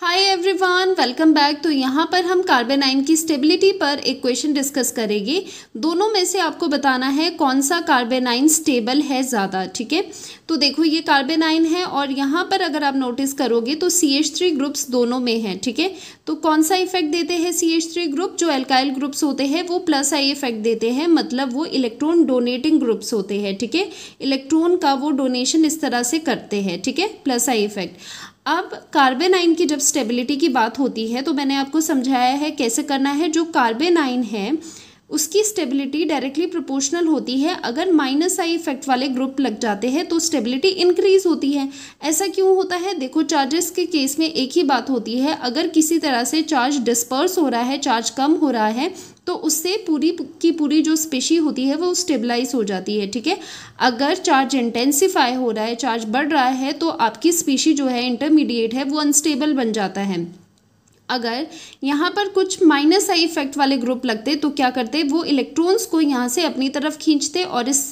hi everyone welcome back तो यहाँ पर हम कार्बन आइन की स्टेबिलिटी पर एक क्वेश्चन डिस्कस करेंगे दोनों में से आपको बताना है कौन सा कार्बन आइन स्टेबल है ज़्यादा ठीक है तो देखो ये कार्बन आइन है और यहाँ पर अगर आप नोटिस करोगे तो सी एच थ्री ग्रुप्स दोनों में हैं ठीक है तो कौन सा इफेक्ट देते हैं सी एच थ्री ग्रुप जो एल्काइल ग्रुप्स होते हैं वो प्लस आई इफेक्ट देते हैं मतलब वो इलेक्ट्रॉन डोनेटिंग ग्रुप्स होते हैं ठीक है इलेक्ट्रॉन का वो डोनेशन इस तरह से करते हैं ठीक है प्लस आई इफेक्ट अब कार्बन आइन की जब स्टेबिलिटी की बात होती है तो मैंने आपको समझाया है कैसे करना है जो कार्बन आइन है उसकी स्टेबिलिटी डायरेक्टली प्रोपोर्शनल होती है अगर माइनस आई इफेक्ट वाले ग्रुप लग जाते हैं तो स्टेबिलिटी इंक्रीज होती है ऐसा क्यों होता है देखो चार्जेस के केस में एक ही बात होती है अगर किसी तरह से चार्ज डिस्पर्स हो रहा है चार्ज कम हो रहा है तो उससे पूरी की पूरी जो स्पेशी होती है वो स्टेबलाइज हो जाती है ठीक है अगर चार्ज इंटेंसीफाई हो रहा है चार्ज बढ़ रहा है तो आपकी स्पेशी जो है इंटरमीडिएट है वो अनस्टेबल बन जाता है अगर यहाँ पर कुछ माइनस आई इफेक्ट वाले ग्रुप लगते तो क्या करते वो इलेक्ट्रॉन्स को यहाँ से अपनी तरफ खींचते और इस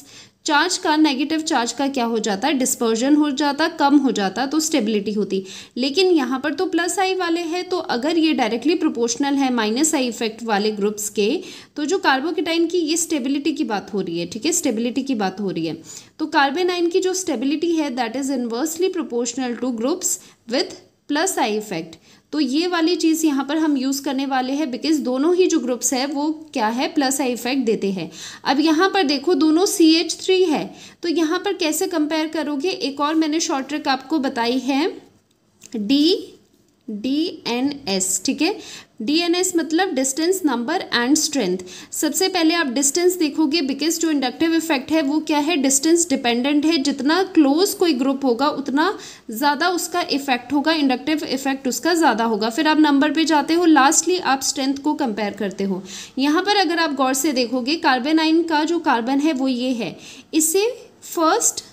चार्ज का नेगेटिव चार्ज का क्या हो जाता है डिस्पर्जन हो जाता कम हो जाता तो स्टेबिलिटी होती लेकिन यहाँ पर तो प्लस आई वाले हैं तो अगर ये डायरेक्टली प्रोपोर्शनल है माइनस आई इफेक्ट वाले ग्रुप्स के तो जो कार्बोकेटाइन की ये स्टेबिलिटी की बात हो रही है ठीक है स्टेबिलिटी की बात हो रही है तो कार्बेनाइन की जो स्टेबिलिटी है that is inversely proportional to groups with plus I effect तो ये वाली चीज़ यहाँ पर हम यूज़ करने वाले हैं बिकॉज दोनों ही जो ग्रुप्स है वो क्या है प्लस आई इफेक्ट देते हैं अब यहाँ पर देखो दोनों सी एच थ्री है तो यहाँ पर कैसे कंपेयर करोगे एक और मैंने शॉर्ट ट्रिक आपको बताई है डी डी एन एस ठीक है डी एन एस मतलब डिस्टेंस नंबर एंड स्ट्रेंथ सबसे पहले आप डिस्टेंस देखोगे बिकॉज जो इंडक्टिव इफेक्ट है वो क्या है डिस्टेंस डिपेंडेंट है जितना क्लोज कोई ग्रुप होगा उतना ज़्यादा उसका इफेक्ट होगा इंडक्टिव इफेक्ट उसका ज़्यादा होगा फिर आप नंबर पे जाते हो लास्टली आप स्ट्रेंथ को कंपेयर करते हो यहाँ पर अगर आप गौर से देखोगे कार्बन आइन का जो कार्बन है वो ये है इसे फर्स्ट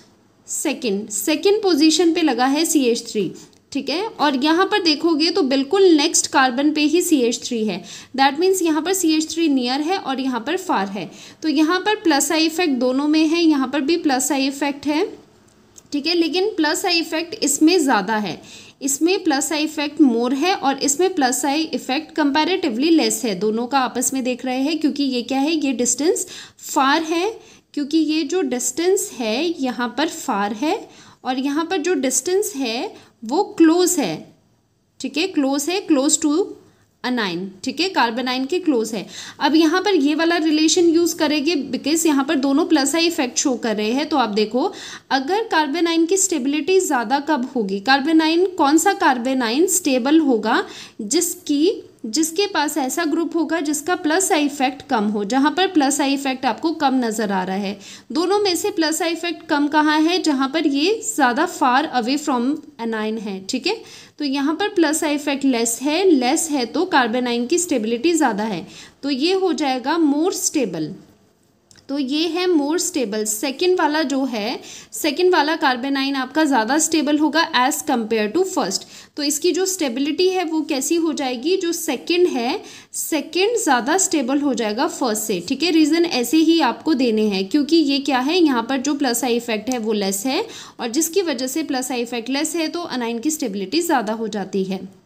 सेकेंड सेकेंड पोजिशन पर लगा है सी एच थ्री ठीक है और यहाँ पर देखोगे तो बिल्कुल नेक्स्ट कार्बन पे ही सी एच थ्री है दैट मीन्स यहाँ पर सी एच थ्री नियर है और यहाँ पर फार है तो यहाँ पर प्लस आई इफेक्ट दोनों में है यहाँ पर भी प्लस आई इफेक्ट है ठीक है लेकिन प्लस आई इफेक्ट इसमें ज़्यादा है इसमें प्लस आई इफेक्ट मोर है और इसमें plus I effect comparatively less है दोनों का आपस में देख रहे हैं क्योंकि ये क्या है ये डिस्टेंस फार है क्योंकि ये जो डिस्टेंस है यहाँ पर फार है और यहाँ पर जो डिस्टेंस है वो क्लोज है ठीक है क्लोज है क्लोज टू अनाइन ठीक है कार्बनाइन के क्लोज है अब यहाँ पर ये वाला रिलेशन यूज करेंगे बिकॉज यहाँ पर दोनों प्लस आई इफेक्ट शो कर रहे हैं तो आप देखो अगर कार्बेनाइन की स्टेबिलिटी ज़्यादा कब होगी कार्बेनाइन कौन सा कार्बेनाइन स्टेबल होगा जिसकी जिसके पास ऐसा ग्रुप होगा जिसका प्लस आई इफेक्ट कम हो जहाँ पर प्लस आई इफेक्ट आपको कम नज़र आ रहा है दोनों में से प्लस आई इफेक्ट कम कहाँ है जहाँ पर ये ज़्यादा फार अवे फ्रॉम एनाइन है ठीक है तो यहाँ पर प्लस आई इफेक्ट लेस है लेस है तो कार्बेनाइन की स्टेबिलिटी ज़्यादा है तो ये हो जाएगा मोर स्टेबल तो ये है मोर स्टेबल सेकेंड वाला जो है सेकेंड वाला कार्बेनाइन आपका ज़्यादा स्टेबल होगा एज़ कम्पेयर टू फर्स्ट तो इसकी जो स्टेबिलिटी है वो कैसी हो जाएगी जो सेकंड है सेकंड ज़्यादा स्टेबल हो जाएगा फर्स्ट से ठीक है रीज़न ऐसे ही आपको देने हैं क्योंकि ये क्या है यहाँ पर जो प्लस आई इफेक्ट है वो लेस है और जिसकी वजह से प्लस आई इफेक्ट लेस है तो अनाइन की स्टेबिलिटी ज़्यादा हो जाती है